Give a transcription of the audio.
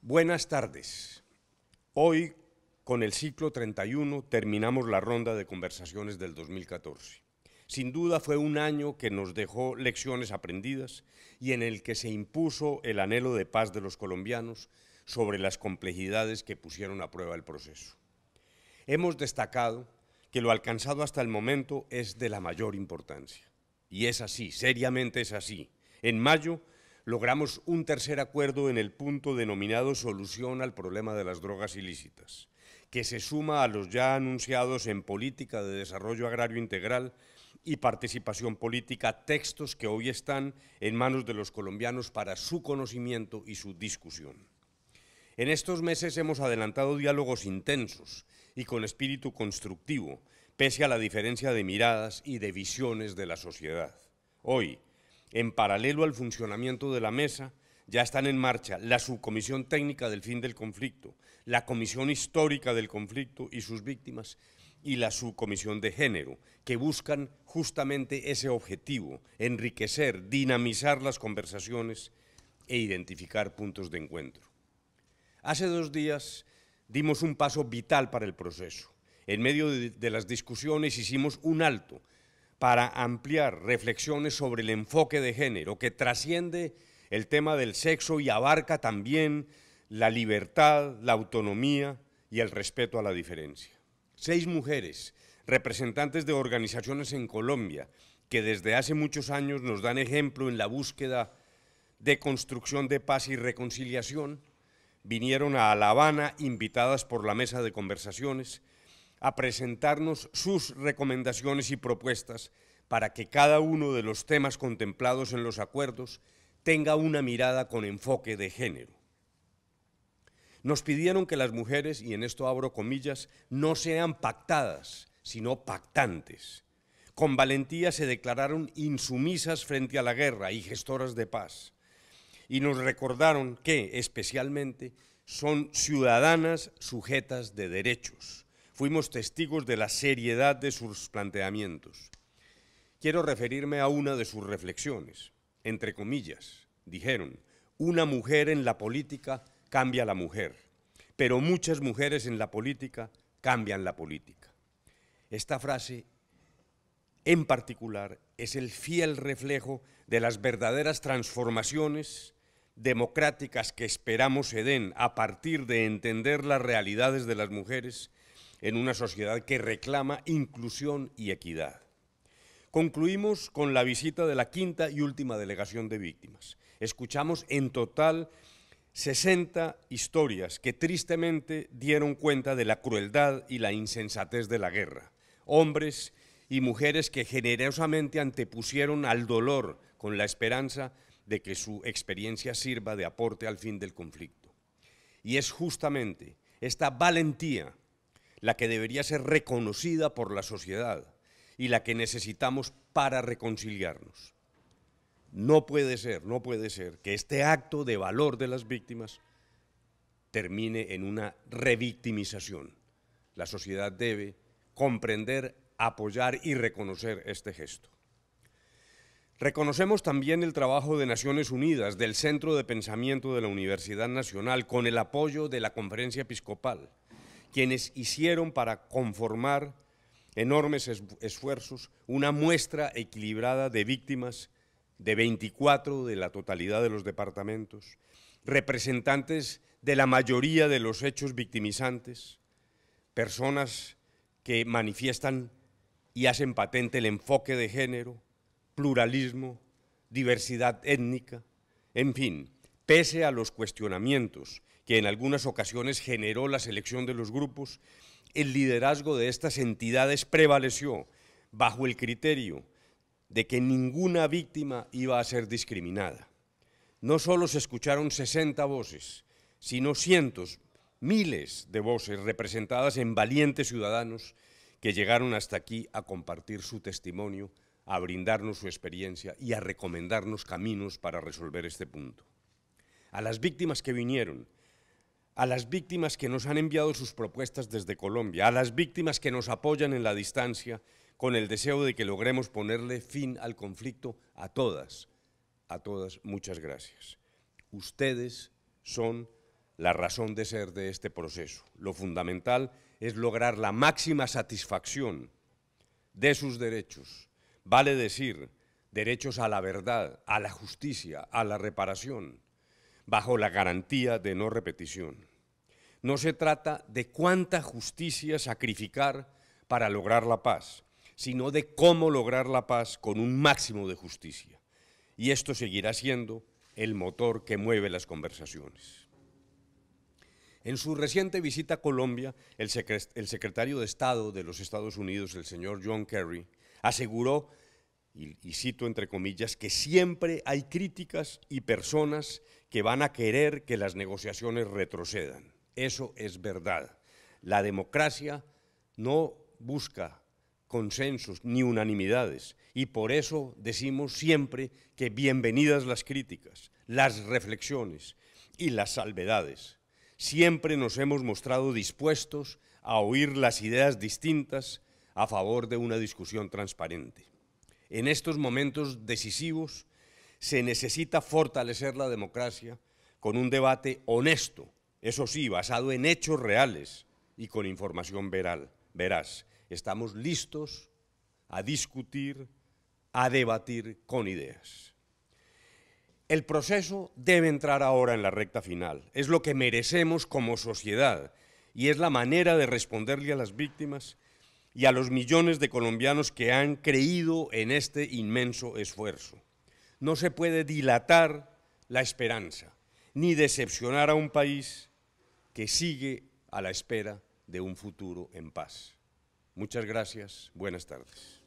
Buenas tardes. Hoy, con el ciclo 31, terminamos la ronda de conversaciones del 2014. Sin duda fue un año que nos dejó lecciones aprendidas y en el que se impuso el anhelo de paz de los colombianos sobre las complejidades que pusieron a prueba el proceso. Hemos destacado que lo alcanzado hasta el momento es de la mayor importancia. Y es así, seriamente es así. En mayo logramos un tercer acuerdo en el punto denominado solución al problema de las drogas ilícitas, que se suma a los ya anunciados en política de desarrollo agrario integral y participación política, textos que hoy están en manos de los colombianos para su conocimiento y su discusión. En estos meses hemos adelantado diálogos intensos y con espíritu constructivo pese a la diferencia de miradas y de visiones de la sociedad. Hoy, en paralelo al funcionamiento de la mesa, ya están en marcha la Subcomisión Técnica del Fin del Conflicto, la Comisión Histórica del Conflicto y sus víctimas y la Subcomisión de Género, que buscan justamente ese objetivo, enriquecer, dinamizar las conversaciones e identificar puntos de encuentro. Hace dos días dimos un paso vital para el proceso en medio de, las discusiones hicimos un alto para ampliar reflexiones sobre el enfoque de género que trasciende el tema del sexo y abarca también la libertad, la autonomía y el respeto a la diferencia. Seis mujeres, representantes de organizaciones en Colombia, que desde hace muchos años nos dan ejemplo en la búsqueda de construcción de paz y reconciliación, vinieron a La Habana invitadas por la mesa de conversaciones a presentarnos sus recomendaciones y propuestas para que cada uno de los temas contemplados en los acuerdos tenga una mirada con enfoque de género. Nos pidieron que las mujeres, y en esto abro comillas, no sean pactadas, sino pactantes. Con valentía se declararon insumisas frente a la guerra y gestoras de paz. Y nos recordaron que, especialmente, son ciudadanas sujetas de derechos, fuimos testigos de la seriedad de sus planteamientos. Quiero referirme a una de sus reflexiones. Entre comillas, dijeron, una mujer en la política cambia a la mujer, pero muchas mujeres en la política cambian la política. Esta frase en particular es el fiel reflejo de las verdaderas transformaciones democráticas que esperamos se den a partir de entender las realidades de las mujeres en una sociedad que reclama inclusión y equidad. Concluimos con la visita de la quinta y última delegación de víctimas. Escuchamos en total 60 historias que tristemente dieron cuenta de la crueldad y la insensatez de la guerra. Hombres y mujeres que generosamente antepusieron al dolor con la esperanza de que su experiencia sirva de aporte al fin del conflicto. Y es justamente esta valentía la que debería ser reconocida por la sociedad y la que necesitamos para reconciliarnos. No puede ser, no puede ser que este acto de valor de las víctimas termine en una revictimización. La sociedad debe comprender, apoyar y reconocer este gesto. Reconocemos también el trabajo de Naciones Unidas, del Centro de Pensamiento de la Universidad Nacional, con el apoyo de la Conferencia Episcopal quienes hicieron para conformar enormes esfuerzos una muestra equilibrada de víctimas de 24 de la totalidad de los departamentos, representantes de la mayoría de los hechos victimizantes, personas que manifiestan y hacen patente el enfoque de género, pluralismo, diversidad étnica, en fin, pese a los cuestionamientos en algunas ocasiones generó la selección de los grupos, el liderazgo de estas entidades prevaleció bajo el criterio de que ninguna víctima iba a ser discriminada. No solo se escucharon 60 voces, sino cientos, miles de voces representadas en valientes ciudadanos que llegaron hasta aquí a compartir su testimonio, a brindarnos su experiencia y a recomendarnos caminos para resolver este punto. A las víctimas que vinieron, a las víctimas que nos han enviado sus propuestas desde Colombia, a las víctimas que nos apoyan en la distancia con el deseo de que logremos ponerle fin al conflicto a todas, a todas muchas gracias. Ustedes son la razón de ser de este proceso. Lo fundamental es lograr la máxima satisfacción de sus derechos, vale decir, derechos a la verdad, a la justicia, a la reparación bajo la garantía de no repetición. No se trata de cuánta justicia sacrificar para lograr la paz, sino de cómo lograr la paz con un máximo de justicia. Y esto seguirá siendo el motor que mueve las conversaciones. En su reciente visita a Colombia, el, secretario de Estado de los Estados Unidos, el señor John Kerry, aseguró y, cito entre comillas, que siempre hay críticas y personas que van a querer que las negociaciones retrocedan. Eso es verdad. La democracia no busca consensos ni unanimidades y por eso decimos siempre que bienvenidas las críticas, las reflexiones y las salvedades. Siempre nos hemos mostrado dispuestos a oír las ideas distintas a favor de una discusión transparente. En estos momentos decisivos se necesita fortalecer la democracia con un debate honesto, eso sí, basado en hechos reales y con información veral, veraz. Estamos listos a discutir, a debatir con ideas. El proceso debe entrar ahora en la recta final. Es lo que merecemos como sociedad y es la manera de responderle a las víctimas y a los millones de colombianos que han creído en este inmenso esfuerzo. No se puede dilatar la esperanza ni decepcionar a un país que sigue a la espera de un futuro en paz. Muchas gracias, buenas tardes.